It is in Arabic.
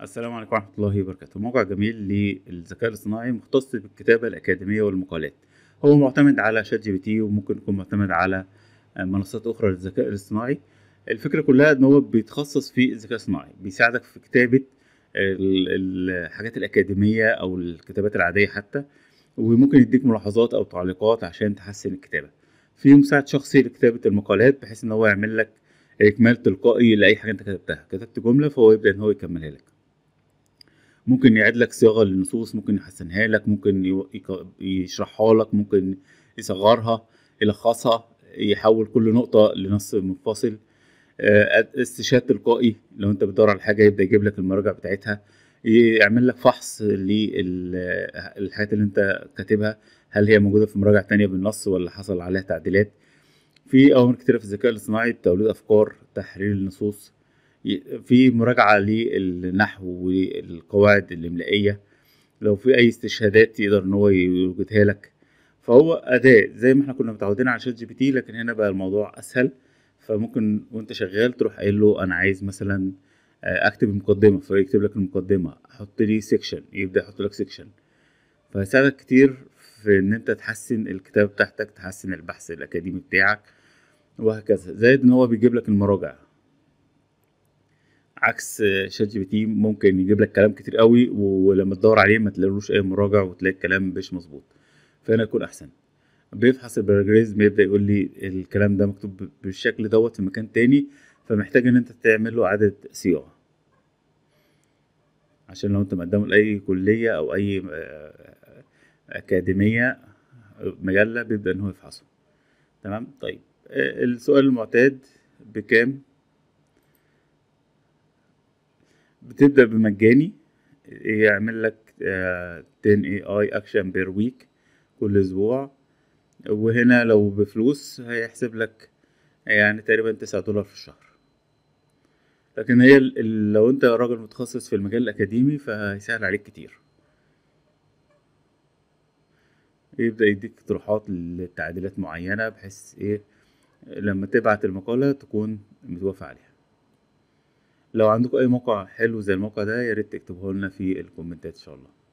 السلام عليكم ورحمة الله وبركاته موقع جميل للذكاء الاصطناعي مختص بالكتابة الأكاديمية والمقالات هو معتمد على شات جي بي تي وممكن يكون معتمد على منصات أخرى للذكاء الاصطناعي الفكرة كلها إن هو بيتخصص في الذكاء الاصطناعي بيساعدك في كتابة الحاجات الأكاديمية أو الكتابات العادية حتى وممكن يديك ملاحظات أو تعليقات عشان تحسن الكتابة في مساعد شخصي لكتابة المقالات بحيث إن هو يعمل لك إكمال تلقائي لأي حاجة أنت كتبتها كتبت جملة فهو يبدأ إن هو يكملها لك ممكن يعيد لك صياغه للنصوص ممكن يحسنها لك ممكن يشرحها لك ممكن يصغرها يلخصها يحول كل نقطه لنص منفصل آه، استشهاد تلقائي لو انت بتدور على حاجه يبدا يجيب لك المراجع بتاعتها يعمل لك فحص للحاجات اللي انت كاتبها هل هي موجوده في مراجع تانية بالنص ولا حصل عليها تعديلات في اوامر كتيره في الذكاء الاصطناعي توليد افكار تحرير النصوص في مراجعه للنحو والقواعد الاملائيه لو في اي استشهادات يقدر ان هو يوجدها لك فهو اداه زي ما احنا كنا متعودين على شات جي بي تي لكن هنا بقى الموضوع اسهل فممكن وانت شغال تروح قايل له انا عايز مثلا آه، اكتب المقدمه فيكتب لك المقدمه حط لي سيكشن يبدا يحط لك سيكشن فهيساعدك كتير في ان انت تحسن الكتابه بتاعتك تحسن البحث الاكاديمي بتاعك وهكذا زائد ان هو بيجيب لك المراجع عكس شات جي بي تي ممكن يجيب لك كلام كتير قوي ولما تدور عليه ما تلاقيلوش اي مراجع وتلاقي الكلام مش مظبوط فهنا يكون احسن بيفحص البراجريز يبدا يقول لي الكلام ده مكتوب بالشكل دوت في مكان تاني فمحتاج ان انت تعمل له اعاده صياغه عشان لو انت مقدمه لاي كليه او اي آه، آه، اكاديميه مجله بيبدا ان هو يفحصه تمام طيب آه، السؤال المعتاد بكام بتبدا بمجاني يعمل لك 10 اي اي اكشن بير ويك كل اسبوع وهنا لو بفلوس هيحسب لك يعني تقريبا 9 دولار في الشهر لكن هي لو انت راجل متخصص في المجال الاكاديمي فهيسهل عليك كتير يبدأ يديك اقتراحات لتعديلات معينة بحيث ايه لما تبعت المقالة تكون متوافق عليها لو عندكم اي موقع حلو زي الموقع ده يا ريت تكتبوه لنا في الكومنتات ان شاء الله